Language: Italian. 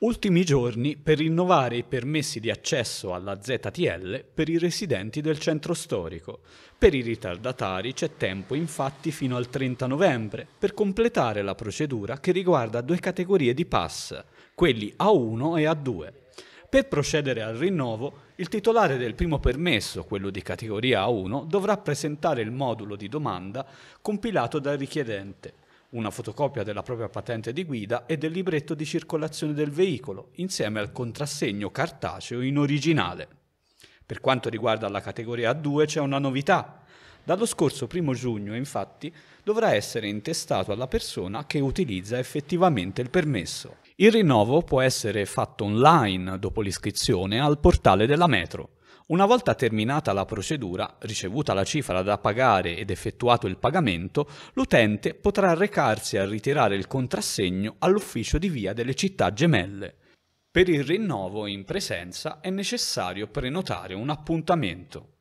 Ultimi giorni per rinnovare i permessi di accesso alla ZTL per i residenti del centro storico. Per i ritardatari c'è tempo infatti fino al 30 novembre per completare la procedura che riguarda due categorie di pass, quelli A1 e A2. Per procedere al rinnovo, il titolare del primo permesso, quello di categoria A1, dovrà presentare il modulo di domanda compilato dal richiedente una fotocopia della propria patente di guida e del libretto di circolazione del veicolo, insieme al contrassegno cartaceo in originale. Per quanto riguarda la categoria A2 c'è una novità. Dallo scorso 1 giugno, infatti, dovrà essere intestato alla persona che utilizza effettivamente il permesso. Il rinnovo può essere fatto online dopo l'iscrizione al portale della metro. Una volta terminata la procedura, ricevuta la cifra da pagare ed effettuato il pagamento, l'utente potrà recarsi a ritirare il contrassegno all'ufficio di via delle città gemelle. Per il rinnovo in presenza è necessario prenotare un appuntamento.